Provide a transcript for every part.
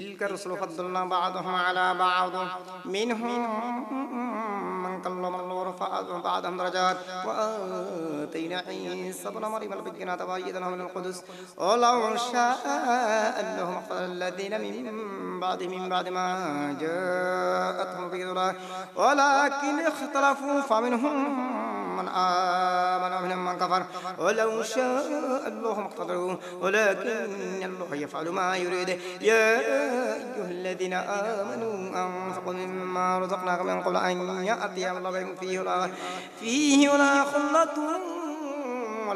تلك الرسل فضلنا بعضهم على بعض منهم من كلم الله ورفع بعضهم درجات وآتينا عيسى ابن مريم البينات وأيدنا من القدس ولو شاء الله ما الذين من بعد من بعد ما جاءتهم الله ولكن اختلفوا فمنهم من آمن ومنهم من كفر ولو شاء الله ما اقتتلوا ولكن الله يفعل ما يريد يا أيها الذين آمنوا أنفقوا مما رزقناكم من قبل أن يأتي الله بكم فيه ولا فيه ولا خلة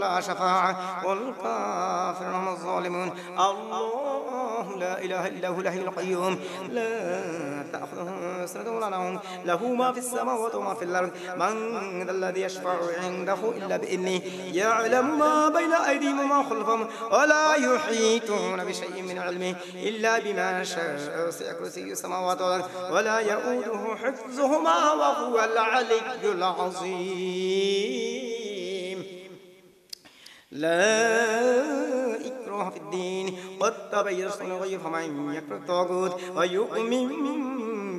ولا شفاعة والكافرون هم الظالمون الله لا إله إلا هو الحي القيوم لا تأخذه سنة ولا نوم له ما في السماوات وما في الأرض من ذا الذي يشفع عنده إلا بإذنه يعلم ما بين أيديهم وما خلفهم ولا يحيطون بشيء من علمه إلا بما شاء وسع كرسي السماوات والأرض ولا يؤوده حفظهما وهو العلي العظيم لا إكراه في الدين قد تبين الصلاة غير فما يكره الطاغوت ويؤمن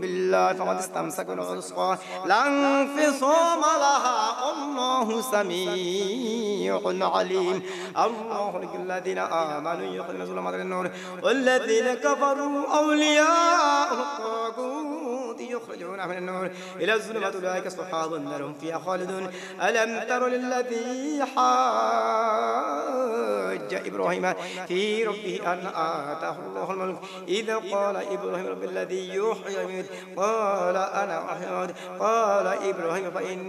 بالله فقد استمسك بالعصفة لا انفصام لها الله سميع عليم الله لك الذين آمنوا يخرجون الظلمات النور والذين كفروا أولياء الطاغوت الموت يخرجون من النور إلى الظلمات أولئك أصحاب النار هم فيها خالدون ألم تر للذي حاج إبراهيم في ربه أن آتاه الله الملك إذا قال إبراهيم رب الذي يحيي ويميت قال أنا أحيي قال إبراهيم فإن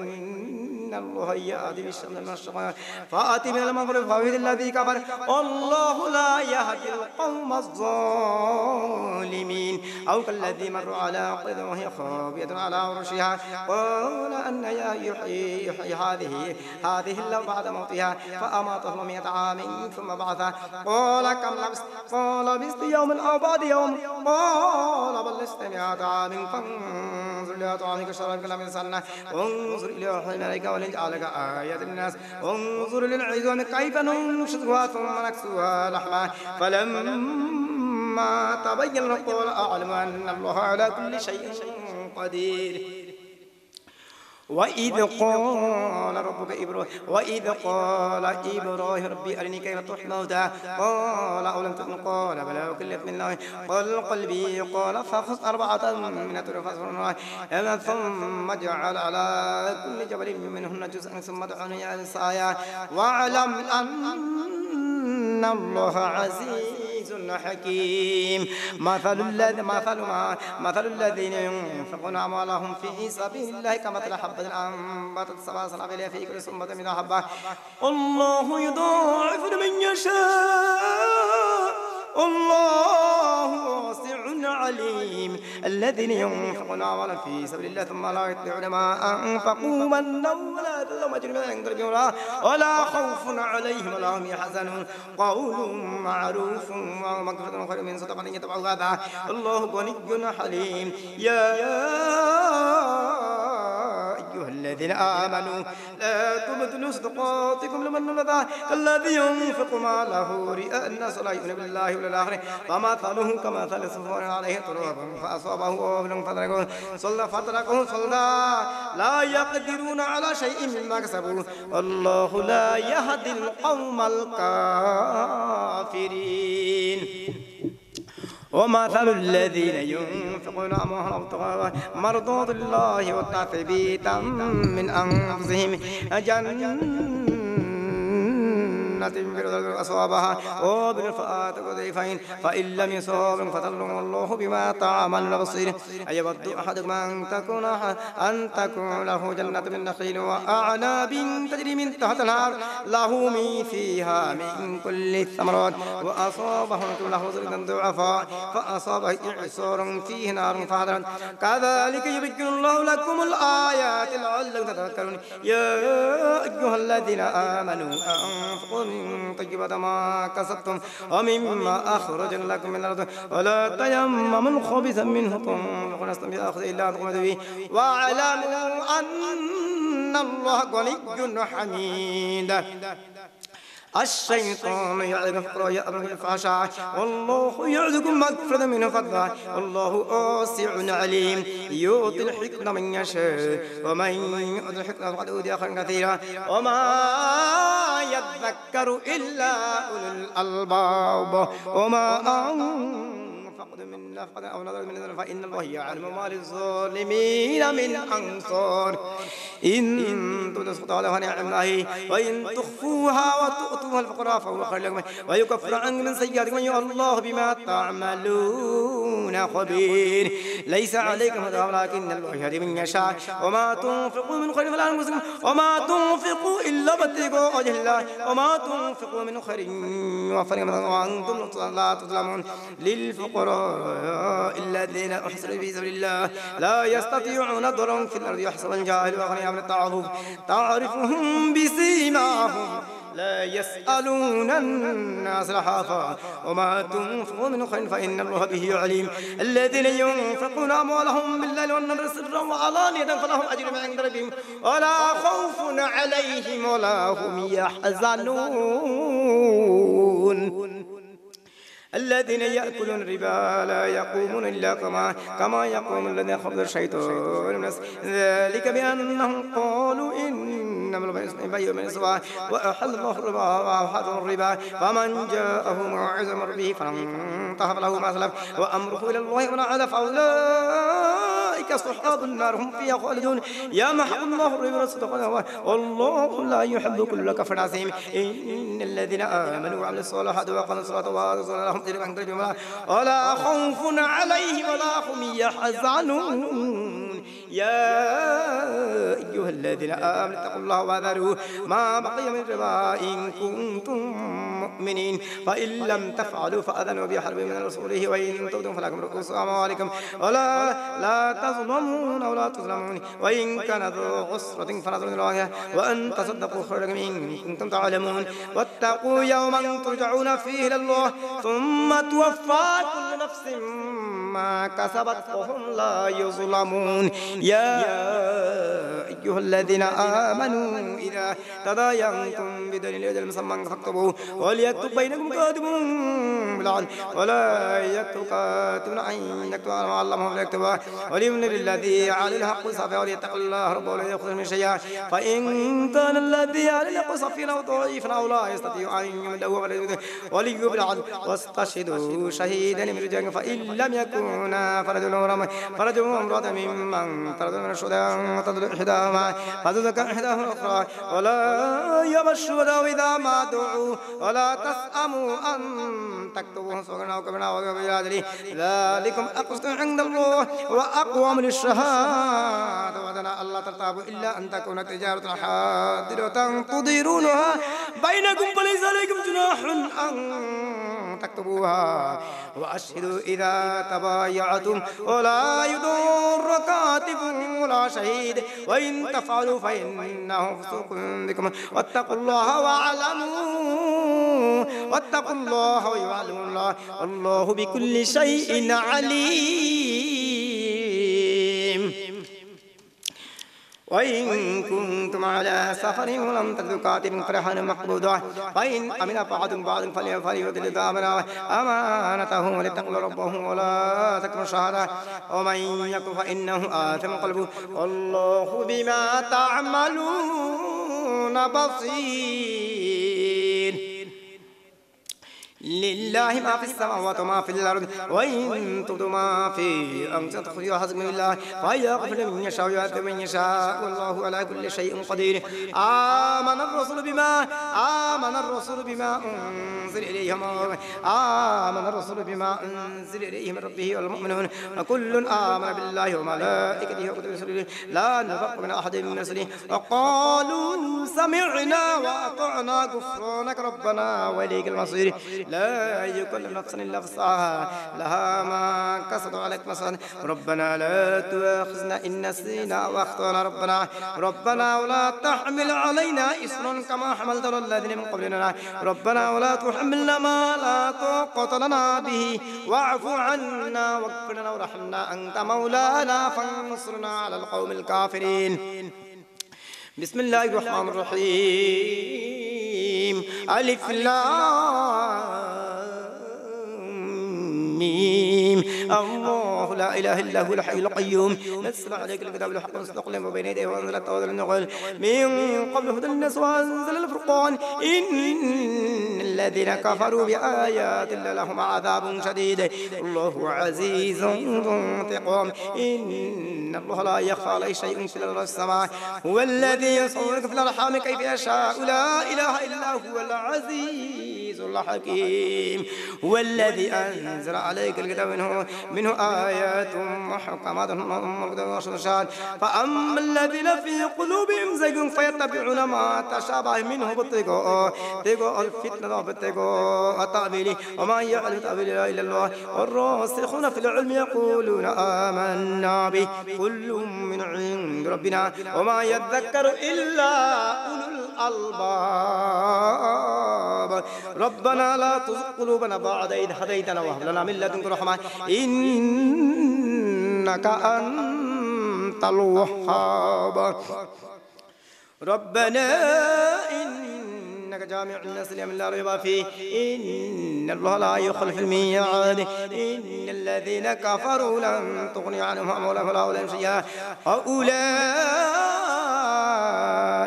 إن الله يهدي من الشمال فأتي من المغرب فويل الذي كفر الله لا يهدي القوم الظالمين أو كالذي مر على قرد وهي خاوية على عرشها قال أن يحيي يحيي هذه هذه الله بعد موتها فأماته مئة عام ثم بعثه قال كم لبست قال لبست يوما أو بعد يوم قال بل لست مئة عام فانظر إلى طعامك وشرابك لم يسنه وانظر إلى حمارك ونجعلك آية الناس انظر للعظام كيف ننشدها ثم نكسوها لحما فلما تبين القول أعلم أن الله على كل شيء قدير وإذ قال ربك إبراهيم وإذ قال إبراهيم ربي أرني كيف تحيي الموتى قال أولم تؤمن قال بلى وكلف من الله قل قلبي قال فخذ أربعة من الطير فصرنا ثم اجعل على كل جبل منهن جزءا ثم ادعوني على الصايا واعلم أن الله عزيز عزيز حكيم مثل الذي مثل ما مثل الذين ينفقون أموالهم في سبيل الله كمثل حبة أنبتت سبع سنابل في كل سنبة من حبة الله يضاعف من يشاء الله واسع عليم الذين ينفقون أموالا في سبيل الله ثم لا يتبعون ما أنفقوا منا ولا اجر من عند ربهم ولا خوف عليهم ولا هم يحزنون قول معروف ومغفرة خير من صدقة يتبعها الله غني حليم يا, يا الذين آمنوا لا تبطلوا صدقاتكم لمن ولا الذي ينفق ماله رئاء الناس لا يؤمن بالله ولا الآخرة فما ثاله كما ثال صفوان عليه تراب فأصابه وابل فتركه صلى فتركه صلى لا يقدرون على شيء مما كسبوا الله لا يهدي القوم الكافرين ومثل الذين ينفقون أموالهم ابتغاء مرضات الله والتعفيف من أنفسهم جنة جنة فردوس أصابها وبرفعات قذيفين فإن لم يصاب فظلم الله بما تعمل بصير أيود أحدكم أن تكون أن تكون له جنة من نخيل وأعناب تجري من تحت النار له من فيها من كل الثمرات وأصابه له ظلم ضعفاء فأصابه إعصار فيه نار فحضرت كذلك يبين الله لكم الآيات لعلكم تتذكرون يا أيها الذين آمنوا أنفقوا طيبة ما كسبتم ومما أخرجنا لكم من الأرض ولا تيمموا الخبث منه تنفقون لستم بآخذ إلا أن تقوموا به واعلموا أن الله غني حميد الشيطان يعرف رؤيا الفاشا والله يعذكم مغفرة من فضله والله واسع عليم يؤتي الحكمة من يشاء ومن يؤتي الحكمة فقد أوتي خيرا كثيرا وما يذكر إلا أولو الألباب وما أنت نفقة من نفقة أو نظرة من نظرة فإن الله يعلم ما للظالمين من أنصار إن تنسقط على نعم الله وإن تخفوها وتؤتوها الفقراء فهو خير لكم ويكفر عنكم من سيئاتكم الله بما تعملون خبير ليس عليكم هداهم ولكن الله يهدي من يشاء وما تنفقوا من خير فلا أنفسكم وما تنفقوا إلا ابتغاء وجه الله وما تنفقوا من خير يوفر وأنتم لا تظلمون للفقراء إلا الذين أحسنوا في سبيل الله لا يستطيعون ضرا في الأرض يحصل الجاهل وأغنياء من التعظيم تعرفهم بسيماهم لا يسألون الناس لحافا وما تنفقوا من خير فإن الله به عليم الذين ينفقون أموالهم بالليل والنهار سرا وعلانية فلهم أجر من عند ربهم ولا خوف عليهم ولا هم يحزنون الذين يأكلون الربا لا يقومون إلا كما كما يقوم الذين خبز الشيطان الناس ذلك بأنهم قالوا إنما البيع من وأحل الله الربا الربا فمن جاءه موعظة من ربه فانتهى له ما سلف وأمره إلى الله ونعلف أولاد أولئك أصحاب النار هم فيها خالدون يا محق الله الربا صدقنا والله لا يحب كل كفر عظيم إن الذين آمنوا وعملوا الصالحات وقاموا الصلاة وآتوا لهم تلك ولا خوف عليهم ولا هم يحزنون يا أيها الذين آمنوا اتقوا الله وذروا ما بقي من ربا إن كنتم مؤمنين فإن لم تفعلوا فأذنوا بحرب من رسوله وإن تبدوا فلكم رؤوس أموالكم ولا لا تظلمون ولا تظلمون وإن كان ذو عسرة فنظر إلى وأن تصدقوا خير لكم إن كنتم تعلمون واتقوا يوما ترجعون فيه إلى الله ثم توفى كل نفس ما كسبت وهم لا يظلمون يا أيها الذين آمنوا إذا تداينتم بدين الأجل مسمى فاكتبوه وليكتب بينكم كاتب بالعدل ولا يكتب كاتب أن يكتب على ما علمه فليكتبه وليمن للذي على الحق صافي وليتق الله رب ولا يأخذ من شيئا فإن كان الذي على الحق صافي أو ضعيف أو لا يستطيع أن يمده وليكتب بالعدل واستشهدوا شهيدا من رجالكم فإن لم يكن منهن فرجل رمي فرجل امرأة ممن ترد من الشهداء تدل إحداهما فتذكر إحداهما الأخرى ولا يأبى الشهداء إذا ما دعوا ولا تسأموا أن تكتبوا سوغنا وكبنا وكبنا ذلكم أقصد عند الله وأقوم للشهادة وأنا الله ترتاب إلا أن تكون تجارة حاضرة تديرونها بينكم فليس عليكم جناح أن تكتبوها وأشهدوا إذا تبا بايعتم ولا يدور كاتب ولا شهيد وإن تفعلوا فإنه فسوق بكم واتقوا الله واعلموا واتقوا الله ويعلم الله والله بكل شيء عليم وإن كنتم على سفر ولم تجدوا كاتبا فرحا مقبوضا وإن أمن بعضكم بعضا فليؤدي الأمانة أمانته ولتقل ربه ولا تكن شهادة ومن يكن فإنه آثم قلبه والله بما تعملون بصير لله ما في السماوات وما في الأرض وإن تبدوا ما في أنفسكم تخفوه من الله فيغفر من يشاء ويعذب من يشاء والله على كل شيء قدير آمن الرسول بما آمن الرسول بما أنزل إليه آمن الرسول بما أنزل إليه من ربه والمؤمنون وكل آمن بالله وملائكته وكتبه ورسله لا نفرق من أحد من رسله وقالوا سمعنا وأطعنا غفرانك ربنا وإليك المصير لا يكون نفسا إلا فصاها لها ما كسبت عليك مثلا ربنا لا تؤاخذنا إن نسينا وأخطأنا ربنا ربنا ولا تحمل علينا إصرا كما حملت على الذين من قبلنا ربنا ولا تحملنا ما لا طاقة لنا به واعف عنا واغفر لنا وارحمنا أنت مولانا فانصرنا على القوم الكافرين بسم الله الرحمن الرحيم ألف لام الله لا إله إلا هو الحي القيوم نسمع عليك الكتاب الحق نصدق لما بين يديه وأنزل التوراة والنقل من قبل هدى الناس وأنزل الفرقان إن الذين كفروا بآيات الله لهم عذاب شديد الله عزيز ذو انتقام إن الله لا يخفى عليه شيء في الأرض السماء هو الذي يصورك في الأرحام كيف يشاء لا إله إلا هو العزيز الله حكيم والذي أنزل عليك الكتاب منه منه آيات محكمات هم الكتاب والشرشات فأما الذين في قلوبهم زيغ فيتبعون ما تشابه منه بطيقه تيقه الفتنة بطيقه التعبيل وما يعلم لا إلا الله والراسخون في العلم يقولون آمنا به كل من عند ربنا وما يذكر إلا أولو الألباب رب ربنا لا تزغ قلوبنا بعد إذ هديتنا وهب لنا من لدنك رحمة إنك أنت الوهاب ربنا إنك جامع الناس ليوم لا ريب فيه إن الله لا يخلف الميعاد إن الذين كفروا لن تغني عنهم أموالهم ولا أولادهم شيئا هؤلاء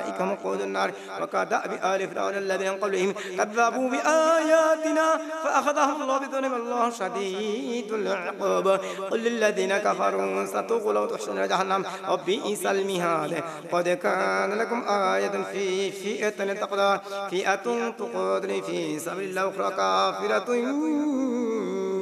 أولئك مقود وقود النار وكدأب آل فرعون الذين قبلهم كذبوا بآياتنا فأخذهم الله بظلم الله شديد العقاب قل للذين كفروا ستغلوا وتحشرون إلى جهنم وبئس المهاد قد كان لكم آية في فئة تقدر فئة تقدر في سبيل الله أخرى كافرة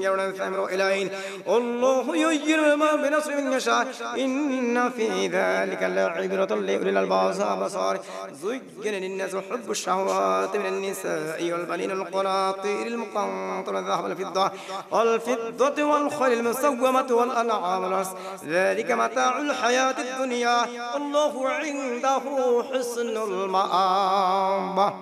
يرون الثمر إليهن الله يجر ما بنصر من يشاء إن في ذلك لعبرة لأولي الألباب بصار زين للناس حب الشهوات من النساء والبنين القناطير المقنطرة الذهب الفضة والفضة والخيل المسومة والأنعام ذلك متاع الحياة الدنيا الله عنده حسن المآب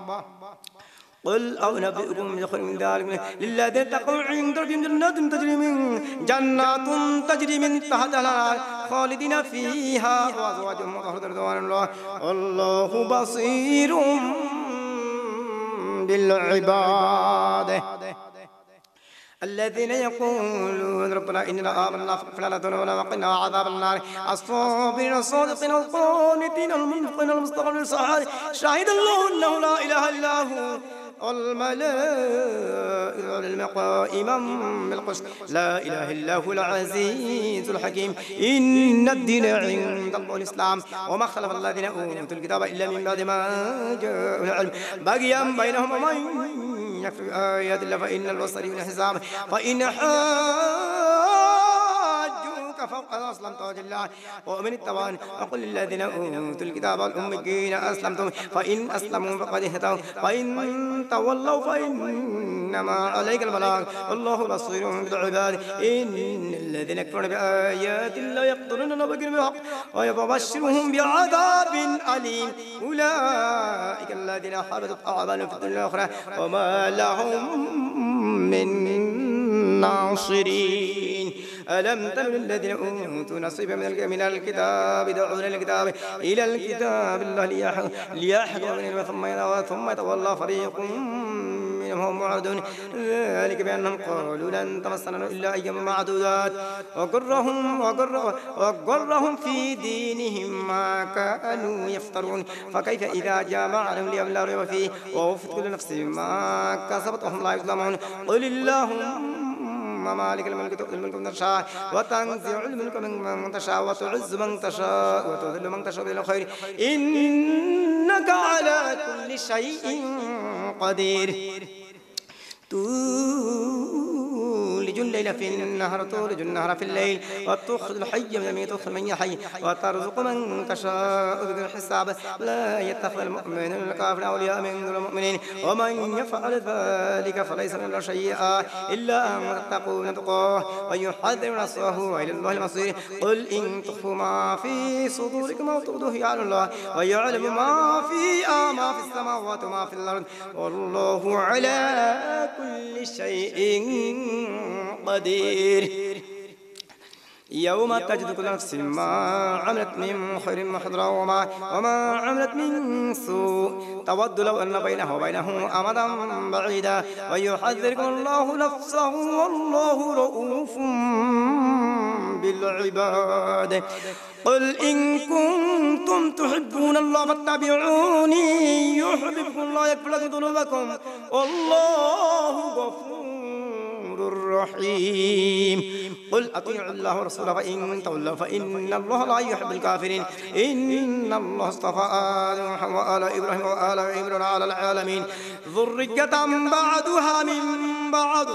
قل أو نبئكم من خير من ذلك للذين تقوا عند ربهم جنات تجري من جنات تجري من تحتها الأنهار خالدين فيها وأزواج مطهرة رضوان الله الله بصير بالعباد الذين يقولون ربنا إننا آمنا فلا لنا وقنا عذاب النار الصابرين الصادقين القانتين المنفقين المستقبل الصالحين شهد الله أنه لا إله الملائكة المقائم بالقسط لا إله إلا هو العزيز الحكيم إن الدين عند الله الإسلام وما خلف الذين أوتوا الكتاب إلا من بعد ما جاء العلم بقيا بينهم ومن يكفي آيات الله فإن البصر والحساب فإن حال فوق أسلمت وجه الله ومن التوان وقل للذين أوتوا الكتاب والأميين أسلمتم فإن أسلموا فقد اهتدوا وإن تولوا فإنما عليك البلاغ والله بصير بالعباد إن الذين يكفرون بآيات الله يقتلون نبي بالحق ويبشرهم بعذاب أليم أولئك الذين حبطت أعمالهم في الدنيا الآخرة وما لهم من ناصرين ألم تر الذين أوتوا نصيبا من الكتاب يدعون الكتاب إلى الكتاب الله ليحكم بينهم ثم ثم يتولى فريق منهم معدون ذلك بأنهم قالوا لن تمسنا إلا أيام معدودات وقرهم وقر وقرهم في دينهم ما كانوا يفترون فكيف إذا جاء معهم ليوم لا ريب فيه ووفت كل نفس ما كسبت وهم لا يظلمون قل اللهم اللهم مالك الملك تؤذي الملك من تشاء وتنزع الملك من تشاء وتعز من تشاء وتذل من تشاء بلا خير إنك على كل شيء قدير الليل في النهر تولج النهر في الليل وتخرج الحي من الميت تخرج من يحي وترزق من تشاء بغير حساب لا يتخذ المؤمن الكافر أولياء من دون المؤمنين ومن يفعل ذلك فليس من الله شيئا إلا أن تتقون تقاه ويحذر نفسه وإلى الله المصير قل إن تخفوا ما في صدوركم أو تبدوه يعلم الله ويعلم ما في آه، ما في السماوات وما في الأرض والله على كل شيء قدير يوم تجد كل نفس ما عملت من خير محضرا وما, وما عملت من سوء تود لو أن بينه وبينه أمدا بعيدا ويحذركم الله نفسه والله رؤوف بالعباد قل إن كنتم تحبون الله فاتبعوني يحببكم الله يكفر لكم ذنوبكم والله غفور الرحيم قل أطيع الله ورسوله فإن تولوا فإن الله لا يحب الكافرين إن الله اصطفى آل محمد وآل إبراهيم وآل عمران على العالمين ذرية بعدها من بعد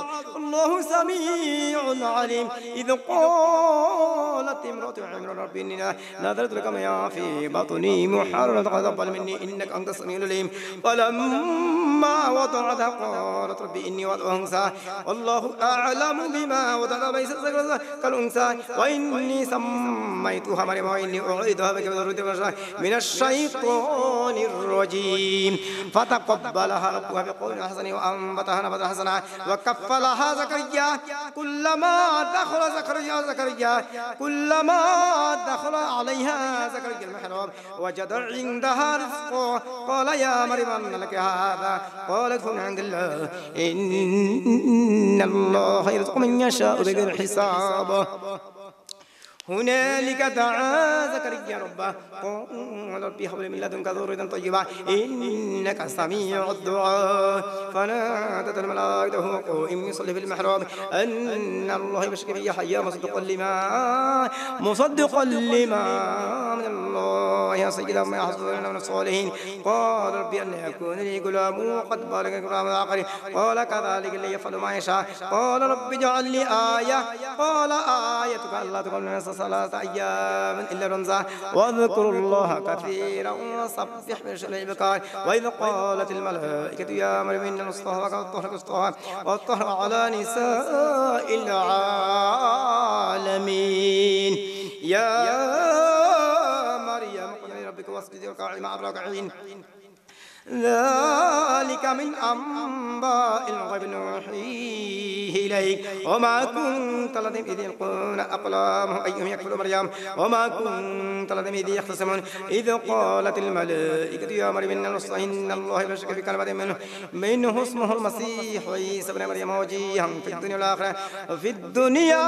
والله سميع عليم إذ قالت امرأة عمر رب إني نذرت لك ما في بطني محررة تقبل مني إنك أنت السميع العليم فلما وضعتها قالت ربي إني وضع أنسى والله أعلم بما وضعت ليس الذكر كالأنسى وإني سميتها مريم وإني أعيدها بك من الشيطان الرجيم فتقبلها ربها بقول حسن وأنبتها نبتا حسنا وكفلها زكاة زكريا كلما دخل زكريا زكريا كلما دخل عليها زكريا المحراب وجد عندها رزقا قال يا مريم أن لك هذا قالت فمن عند الله إن الله يرزق من يشاء بغير حساب هنالك دعا زكريا ربه قال ربي هب لي من لدنك ذرية طيبة إنك سميع الدعاء فنادت الملائكة وهو يصلي في المحراب أن الله يبشرك حيا مصدقا لما مصدقا لما من الله يا سيدنا ما يحصلنا من الصالحين قال ربي أن يكون لي غلام وقد بلغ غلام آخر قال كذلك اللي يفعل ما يشاء قال ربي اجعل لي آية قال آيتك الله تقول من ثلاثة أيام إلا رمزا واذكروا الله كثيرا وسبح بشرع بكار وإذ قالت الملائكة يا مريم إن مصطفى والطهر كالطهر والطهر على نساء العالمين يا مريم قل ربك واسجدي وقعي مع الراكعين ذلك من أنباء الغيب نوحيه إليك وما كنت لديهم إذ يلقون أقلامهم أيهم يكفل مريم وما كنت لديهم إذ يختصمون إذ قالت الملائكة يا مريم إن الله إن الله لا في كلمة منه منه اسمه المسيح عيسى بن مريم وجيها في الدنيا والآخرة في الدنيا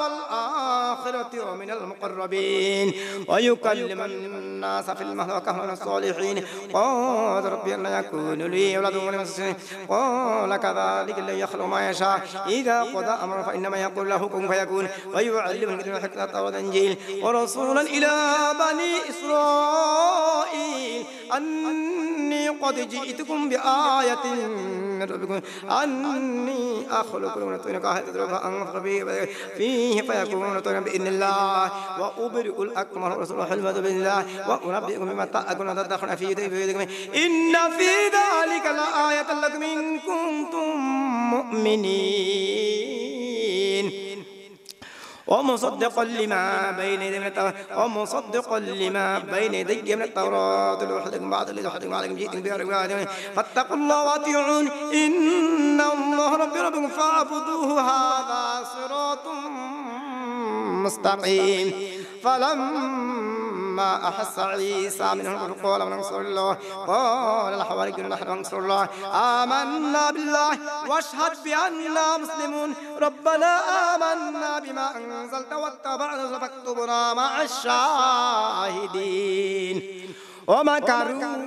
والآخرة ومن المقربين ويكلم الناس في المهد وكهل الصالحين قال قال ربي أن يكون لي ولد ولمسني قال كذلك لا يخلق ما يشاء إذا قضى أمرا فإنما يقول له كن فيكون ويعلم الكتاب الحكمة والإنجيل ورسولا إلى بني إسرائيل أني قد جئتكم بآية من ربكم أني أخلق لكم طينا كهذا فأنفخ فيه فيكون طينا بإذن الله وأبرئ الأكمه والرسول حلمة بالله وأنبئكم بما تأكلون تدخلون فيه بيوتكم إن في ذلك لآية لكم إن كنتم مؤمنين ومصدقا لما بين يدي من التوراة ومصدقا لما بين يدي من التوراة لوحدكم بعد الذي أحدكم عليكم جئتم بأربعة فاتقوا الله وأطيعون إن الله ربي ربكم فاعبدوه هذا صراط مستقيم فلما لما أحس عيسى منهم قال وننصر الله قال الحواريون نحن ننصر الله آمنا بالله واشهد بأننا مسلمون ربنا آمنا بما أنزلت واتبعنا فاكتبنا مع الشاهدين ومكروا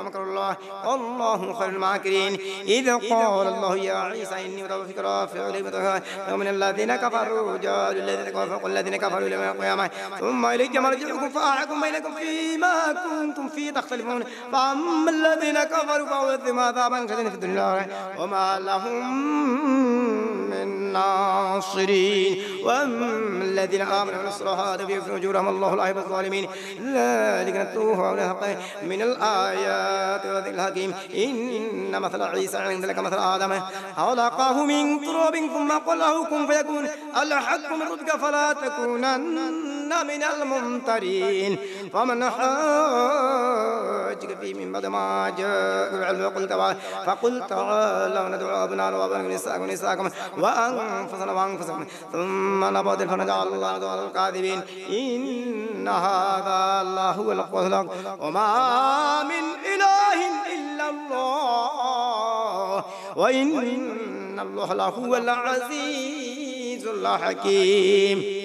ومكر الله والله خير الماكرين إذا قال الله يا عيسى إني متوفيك رافع لمتوفى ومن الذين كفروا جاء الذين كفروا الذين كفروا لما قيامة ثم إلي مرجعكم فأحكم بينكم فيما كنتم في تختلفون فأما الذين كفروا فأوذي ما ذابا في الدنيا وما لهم الناصرين وأما الذين آمنوا ونصروا هذا في أجورهم الله العيب الظالمين ذلك نتوه على حقه من الآيات وذكر الحكيم إن مثل عيسى عندك مثل آدم خلقه من تراب ثم قل له كن فيكون الحق من ربك فلا تكونن كنا من الممترين فمن حاجك في من بعد ما جاءك علم فقل تعالى فقل تعالى ندعو أبناءنا وأبناءكم نساءكم نساءكم وأنفسنا وأنفسكم ثم نبضل فنجعل الله على القاذبين إن هذا الله هو القوة وما من إله إلا الله وإن الله هو العزيز الحكيم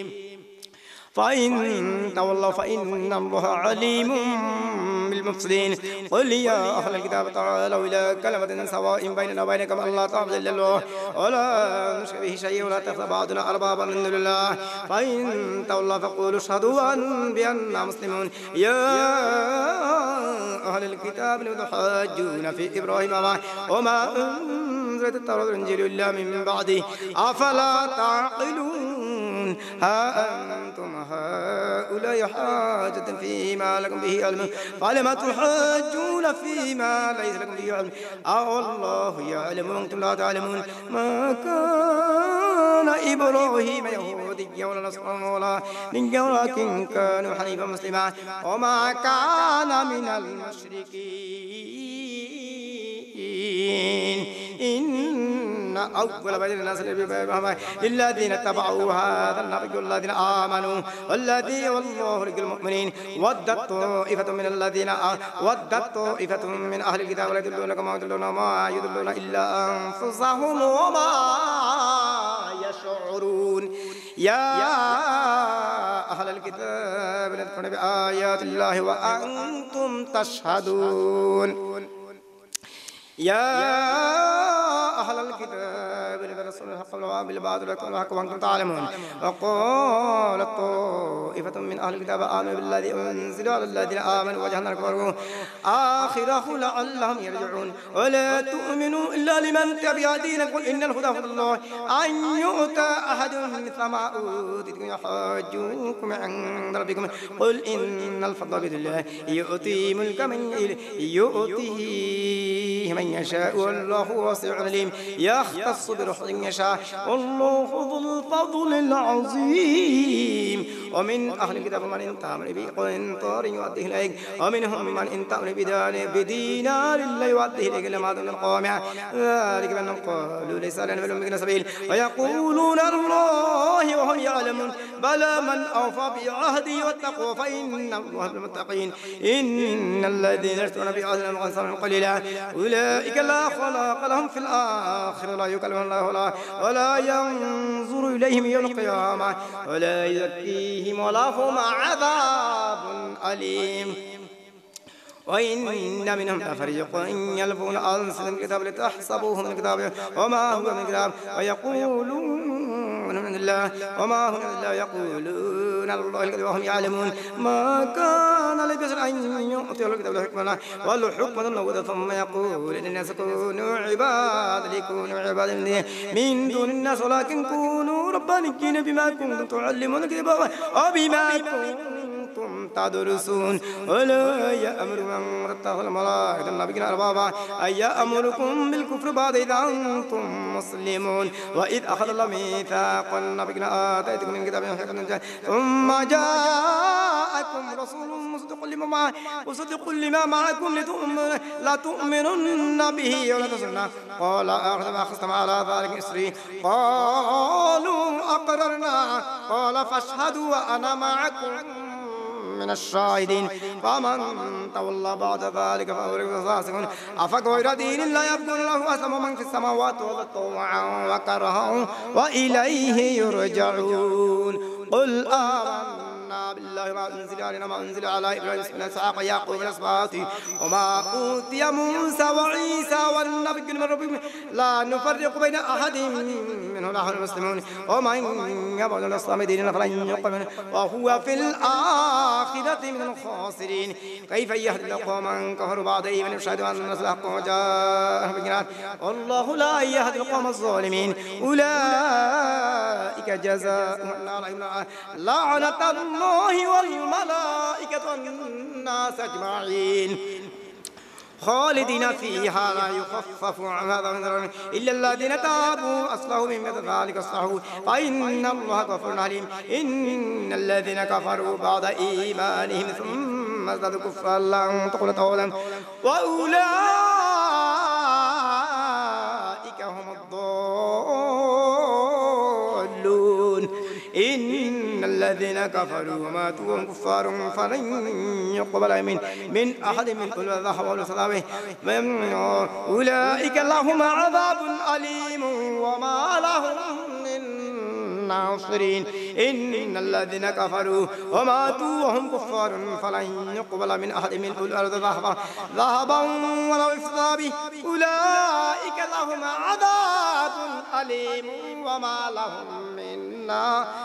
فإن تولوا فإن الله عليم بالمفسدين قل يا أهل الكتاب تعالوا إلى كلمة سواء بيننا وبينكم ألا تعبد إلا الله ولا نشرك به شيئا ولا تخذ بعضنا أربابا من دون الله فإن تولوا فقولوا اشهدوا بأننا مسلمون يا أهل الكتاب لم تحاجون في إبراهيم وما أنزلت التوراة والإنجيل إلا من بعده أفلا تعقلون علم ها أنتم هؤلاء حاجة فيما لكم به علم فلم تحاجون فيما ليس لكم به علم أو الله يعلم وأنتم لا تعلمون ما كان إبراهيم يهوديا ولا نصرا ولا نجا ولكن كانوا حنيفا مسلما وما كان من المشركين كنا أول بدر نزل ببابها الذين تبعوا هذا النبي والذين آمنوا والذي والله لك المؤمنين ودت طائفة من الذين ودت طائفة من أهل الكتاب لا يدلونك ما يدلون ما يدلون إلا أنفسهم وما يشعرون يا أهل الكتاب لا بآيات الله وأنتم تشهدون يا أهل الكتاب بالغ الرسول الحق والوابل الباطل لكم الحق وانتم تعلمون وقالت طائفة من أهل الكتاب آمنوا بالذي أنزل على الذين آمنوا وجه النار كفروا آخره لعلهم يرجعون ولا تؤمنوا إلا لمن تبع دينكم إن الهدى هدى الله أن يؤتى أحد مثل ما أوتيتم يحاجوكم عند ربكم قل إن الفضل بيد الله يؤتي ملك من يؤتيه من يشاء والله واسع عليم يختص روحيشا الله ذو الفضل العظيم ومن أهل الكتاب من انتهى بقنطار يؤديه إليك ومنهم من انتهى بدال بدينار لا يؤديه إليك إلا ما دون القامع ذلك بأنهم قالوا ليس لنا في سبيل ويقولون الله بلى من أوفى بعهدي واتقوا فإن الله المتقين إن الذين يشترون بعهد الله وأنصارهم قليلا أولئك لا خلاق لهم في الآخرة لا يكلمهم الله ولا, ولا ينظر إليهم يوم القيامة ولا يزكيهم ولا هم عذاب أليم وإن منهم إن يلفون ألسنة الكتاب لتحسبوه من كتاب وما هو من كتاب ويقولون عن الله وما هم إلا يقولون يفترون الله الكذب وهم يعلمون ما كان لبشر أن يؤتيه الكتاب والحكمة والحكمة النبوة ثم يقول إن الناس كونوا عباد ليكونوا عباد لي من دون الناس ولكن كونوا ربانيين بما كنتم تعلمون الكتاب وبما كنتم تدرسون ولا يأمر من رتاه الملائكة النبيين أربابا أن يأمركم بالكفر بعد إذا أنتم مسلمون وإذ أخذ الله ميثاق النبيين آتيتكم من كتاب ثم ثم جاءكم رسول مصدق لما معكم مصدق لما معكم لتؤمن تؤمنن به ولتصلنا قال خصتم على ذلك إسري قالوا أقررنا قال فاشهدوا وأنا معكم من الشاهدين فمن تولى بعد ذلك فأولئك فاسقون أفغير دين الله يبغون له أسلم من في السماوات والأرض وكرها وإليه يرجعون قل آمنا بالله ما أنزل علينا ما أنزل على إبراهيم بن إسحاق ويعقوب بن أسباط وما أوتي موسى وعيسى والنبي من ربهم لا نفرق بين أحد منهم نحن المسلمون ومن يبعد الإسلام ديننا فلن يقبل وهو في الآخرة من الخاسرين كيف يهد قوما كفروا بعد إيمان يشهدوا أن الرسول حق وجاءهم بالبينات والله لا يهد القوم الظالمين أولئك جزاء لعنة الله الله والملائكة والناس أجمعين خالدين فيها لا يخفف عنها ذنب إلا الذين تابوا أصلحوا من بعد ذلك أصلحوا فإن الله غفور عليم إن الذين كفروا بعد إيمانهم ثم ازدادوا كفرا لن تقول قولا وأولئك الذين كفروا وماتوا وهم كفار فلن يقبل من من أحد من كل ذهب ولسلامه أولئك لهم عذاب أليم وما لهم من ناصرين إن الذين كفروا وماتوا وهم كفار فلن يقبل من أحد ملء الأرض ذهبا ذهبا ولو افتضى به أولئك لهم عذاب أليم وما لهم من ناصرين